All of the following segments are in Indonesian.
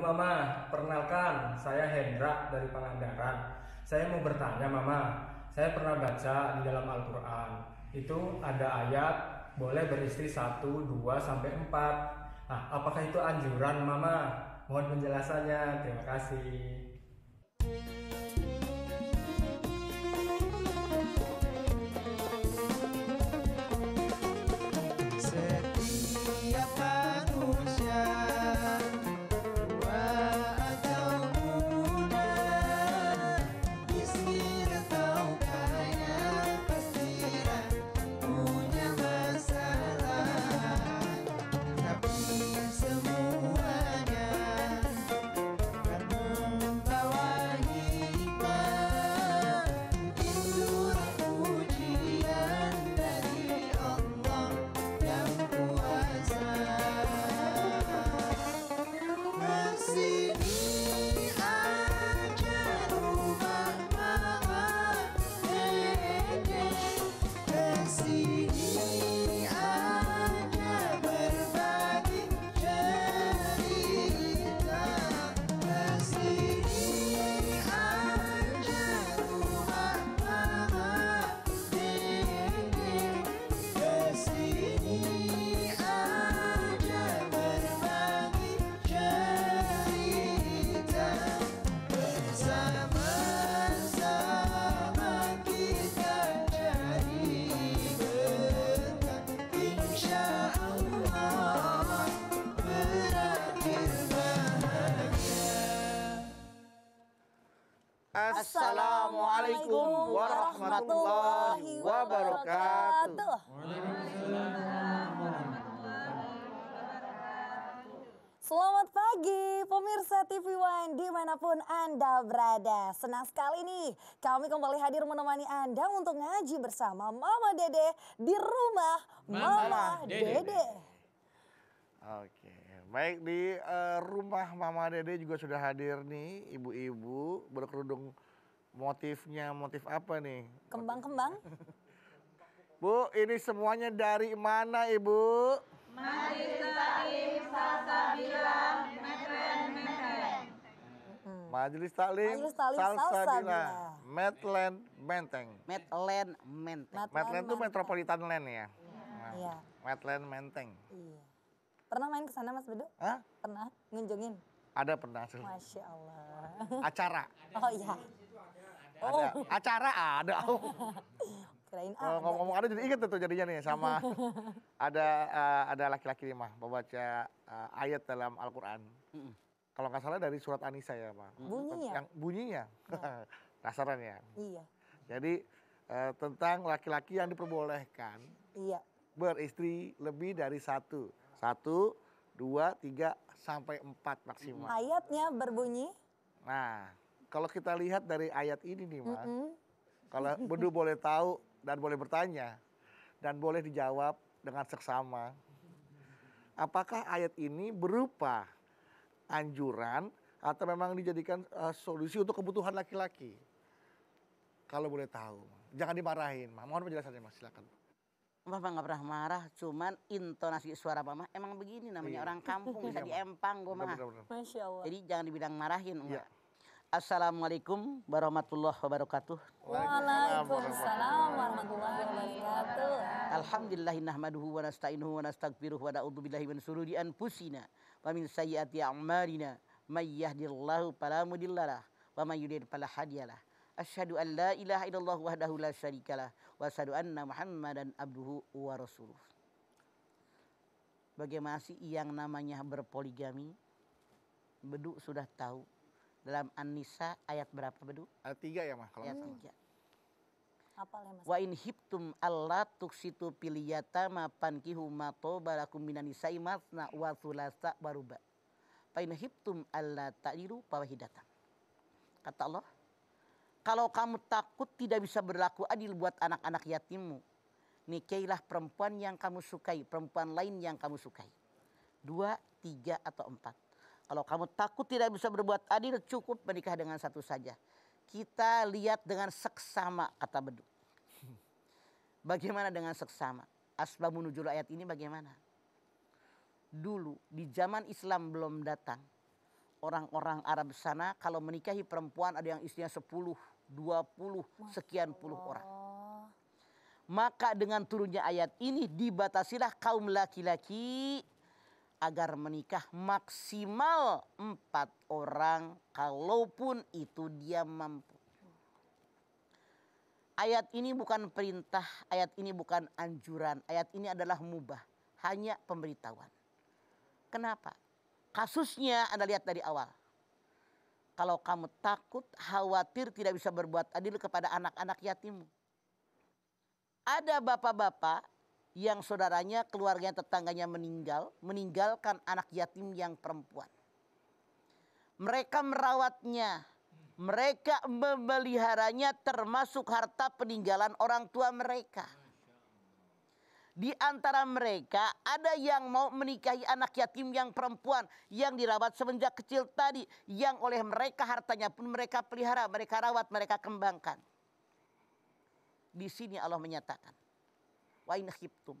Assalamualaikum Mama, perkenalkan saya Hendra dari Pangandaran. Saya mau bertanya Mama, saya pernah baca di dalam Al-Quran itu ada ayat boleh beristri satu, dua sampai empat. Nah, apakah itu anjuran Mama? Mohon penjelasannya, terima kasih. Assalamualaikum warahmatullahi wabarakatuh. Selamat pagi pemirsa TV One dimanapun Anda berada. Senang sekali nih kami kembali hadir menemani Anda untuk ngaji bersama Mama Dede di rumah Mama, Mama Dede. Dede. Oke, baik di uh, rumah Mama Dede juga sudah hadir nih ibu-ibu berkerudung Motifnya motif apa nih? Kembang-kembang? Bu, ini semuanya dari mana Ibu? Majelis Taklim Salsa Bilang Metlen Menteng. Majelis Taklim Majelis Taklim Salsa Salsa Metlen Metlen Menteng. Metland Menteng. Metland itu Metropolitan Land ya? Iya. Nah, iya. Metlen Menteng. Iya. Pernah main ke sana Mas Bedu? Hah? Pernah ngunjungin? Ada pernah Masya Allah. acara. Oh iya. Ada oh. acara ada. Kirain oh, ngomong-ngomong ada jadi ingat tuh jadinya nih sama ada uh, ada laki-laki nih mah membaca uh, eh, ayat dalam Al-Qur'an. Kalau nggak salah dari surat Anisa ya, Mah. Bunyinya. Yang bunyinya. Iya. Kasarannya. ya? Iya. Jadi uh, tentang laki-laki yang diperbolehkan. Iya. Beristri lebih dari satu. Satu, dua, tiga, sampai empat maksimal. Ayatnya berbunyi? Nah, kalau kita lihat dari ayat ini nih mas, mm -hmm. kalau bedu boleh tahu dan boleh bertanya dan boleh dijawab dengan seksama. Apakah ayat ini berupa anjuran atau memang dijadikan uh, solusi untuk kebutuhan laki-laki? Kalau boleh tahu, jangan dimarahin. Ma. Mohon penjelasannya mas, silakan. Mama nggak pernah marah, cuman intonasi suara Mama emang begini namanya iya. orang kampung bisa iya, diempang gue mah. Jadi jangan dibilang marahin, enggak. Iya Assalamualaikum warahmatullahi wabarakatuh. Waalaikumsalam warahmatullahi wabarakatuh. Alhamdulillah nahmaduhu wa nasta'inuhu wa nastaghfiruh wa na'udzu billahi min syururi anfusina wa min sayyiati a'malina may yahdihillahu fala mudhillalah wa may yudhlil fala hadiyalah. Asyhadu an la ilaha illallah wahdahu la syarikalah wa asyhadu anna Muhammadan abduhu wa rasuluh. Bagaimana sih yang namanya berpoligami? Beduk sudah tahu dalam An-Nisa ayat berapa bedu? Ayat tiga ya mas kalau ayat Tiga. Apa ya Mas. Wa in hibtum Allah tuksitu situ pankihu ma tobalakum minan nisa'i masna wa thulatha baruba. Fa in hibtum alla ta'iru pawahidatan. Kata Allah, kalau kamu takut tidak bisa berlaku adil buat anak-anak yatimu nikailah perempuan yang kamu sukai, perempuan lain yang kamu sukai. Dua, tiga, atau empat kalau kamu takut tidak bisa berbuat adil, cukup menikah dengan satu saja. Kita lihat dengan seksama, kata Bedu. Bagaimana dengan seksama? Asbab menuju ayat ini bagaimana? Dulu di zaman Islam belum datang, orang-orang Arab sana kalau menikahi perempuan ada yang istrinya 10, 20, sekian puluh orang. Maka dengan turunnya ayat ini dibatasilah kaum laki-laki agar menikah maksimal empat orang kalaupun itu dia mampu. Ayat ini bukan perintah, ayat ini bukan anjuran, ayat ini adalah mubah, hanya pemberitahuan. Kenapa? Kasusnya Anda lihat dari awal. Kalau kamu takut, khawatir tidak bisa berbuat adil kepada anak-anak yatimu, Ada bapak-bapak yang saudaranya, keluarganya, tetangganya meninggal, meninggalkan anak yatim yang perempuan. Mereka merawatnya, mereka memeliharanya termasuk harta peninggalan orang tua mereka. Di antara mereka ada yang mau menikahi anak yatim yang perempuan yang dirawat semenjak kecil tadi. Yang oleh mereka hartanya pun mereka pelihara, mereka rawat, mereka kembangkan. Di sini Allah menyatakan Wa in khiftum.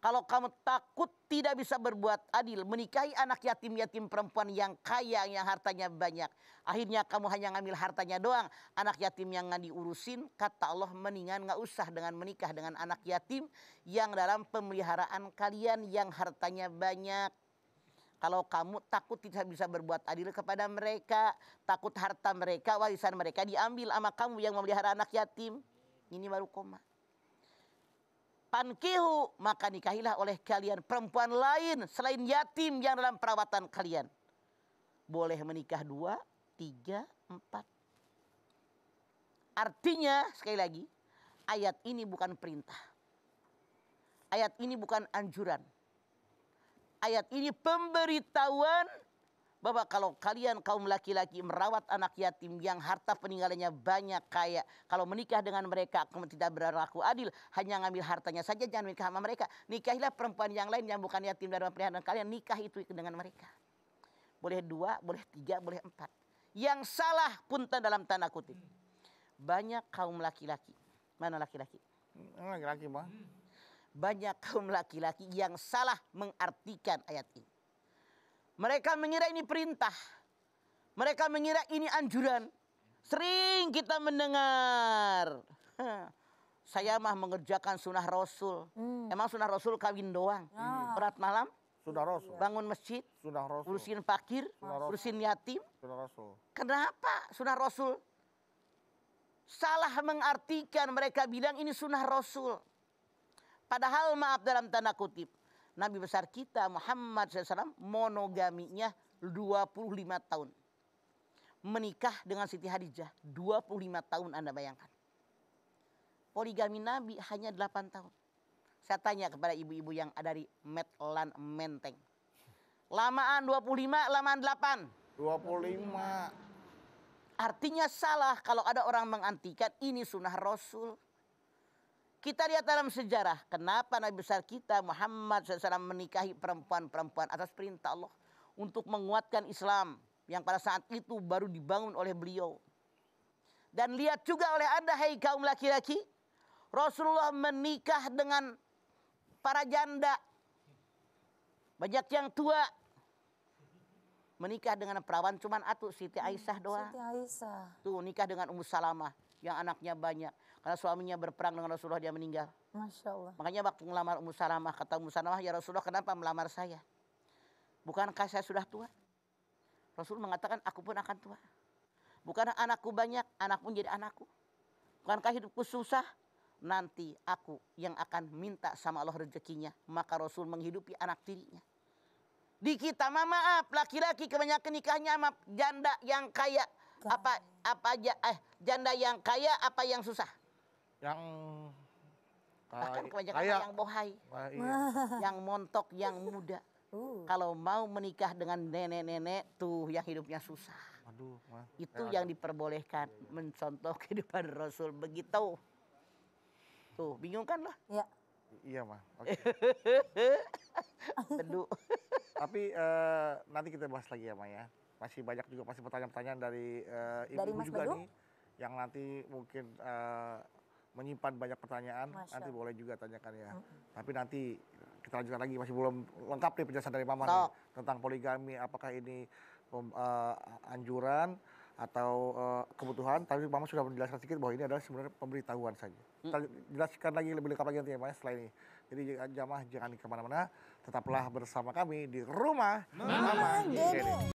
Kalau kamu takut tidak bisa berbuat adil, menikahi anak yatim-yatim perempuan yang kaya, yang hartanya banyak. Akhirnya kamu hanya ngambil hartanya doang. Anak yatim yang nggak diurusin, kata Allah mendingan nggak usah dengan menikah dengan anak yatim yang dalam pemeliharaan kalian yang hartanya banyak. Kalau kamu takut tidak bisa berbuat adil kepada mereka, takut harta mereka, warisan mereka diambil sama kamu yang memelihara anak yatim. Ini baru koma. Pankihu maka nikahilah oleh kalian perempuan lain selain yatim yang dalam perawatan kalian. Boleh menikah dua, tiga, empat. Artinya sekali lagi ayat ini bukan perintah. Ayat ini bukan anjuran. Ayat ini pemberitahuan Bapak kalau kalian kaum laki-laki merawat anak yatim yang harta peninggalannya banyak kaya. Kalau menikah dengan mereka tidak berlaku adil. Hanya ngambil hartanya saja jangan menikah sama mereka. Nikahilah perempuan yang lain yang bukan yatim dari peliharaan kalian. Nikah itu dengan mereka. Boleh dua, boleh tiga, boleh empat. Yang salah pun dalam tanda kutip. Banyak kaum laki-laki. Mana laki-laki? Laki-laki bang. Banyak kaum laki-laki yang salah mengartikan ayat ini. Mereka mengira ini perintah. Mereka mengira ini anjuran. Sering kita mendengar. Saya mah mengerjakan sunnah Rasul. Hmm. Emang sunnah Rasul kawin doang. Hmm. Berat malam. Sunnah Rasul. Bangun masjid. Sunnah Rasul. Urusin fakir. Sunnah Rasul. Urusin yatim. Sunnah Rasul. Kenapa sunnah Rasul? Salah mengartikan mereka bilang ini sunnah Rasul. Padahal maaf dalam tanda kutip. Nabi besar kita Muhammad SAW monogaminya 25 tahun. Menikah dengan Siti Hadijah 25 tahun Anda bayangkan. Poligami Nabi hanya 8 tahun. Saya tanya kepada ibu-ibu yang ada di Metlan Menteng. Lamaan 25, lamaan 8. 25. Artinya salah kalau ada orang mengantikan ini sunnah Rasul. Kita lihat dalam sejarah kenapa Nabi besar kita Muhammad SAW menikahi perempuan-perempuan atas perintah Allah untuk menguatkan Islam yang pada saat itu baru dibangun oleh beliau. Dan lihat juga oleh Anda hai kaum laki-laki, Rasulullah menikah dengan para janda. Banyak yang tua menikah dengan perawan cuman atuh Siti hmm, Aisyah doang. Siti Aisyah. Tuh nikah dengan Ummu Salamah yang anaknya banyak. Karena suaminya berperang dengan Rasulullah dia meninggal. Masya Allah. Makanya waktu melamar Ummu Salamah, kata Ummu Salamah, ya Rasulullah kenapa melamar saya? Bukankah saya sudah tua? Rasul mengatakan, aku pun akan tua. Bukan anakku banyak, anak pun jadi anakku. Bukankah hidupku susah? Nanti aku yang akan minta sama Allah rezekinya. Maka Rasul menghidupi anak tirinya. Di kita mah maaf, laki-laki kebanyakan nikahnya sama janda yang kaya. Apa apa aja eh janda yang kaya apa yang susah? yang bahkan kebanyakan yang bohai, wah, iya. yang montok, yang muda. Uh. Kalau mau menikah dengan nenek-nenek tuh yang hidupnya susah. Aduh, itu ya yang aduh. diperbolehkan mencontoh kehidupan Rasul begitu. Tuh bingung kan lah? Ya. Iya mah. Okay. Teduh. Tapi uh, nanti kita bahas lagi ya Ma ya. Masih banyak juga pasti pertanyaan-pertanyaan dari uh, eh, ibu dari juga Bedu? nih yang nanti mungkin uh, menyimpan banyak pertanyaan, Masya. nanti boleh juga tanyakan ya. -hmm. Tapi nanti kita lanjutkan lagi, masih belum lengkap nih penjelasan dari Mama nih, tentang poligami, apakah ini um, uh, anjuran atau uh, kebutuhan, tapi Mama sudah menjelaskan sedikit bahwa ini adalah sebenarnya pemberitahuan saja. Mm. Kita jelaskan lagi lebih lengkap lagi nanti ya Mas setelah ini. Jadi jamaah jangan kemana-mana, tetaplah bersama kami di rumah Mama, Mama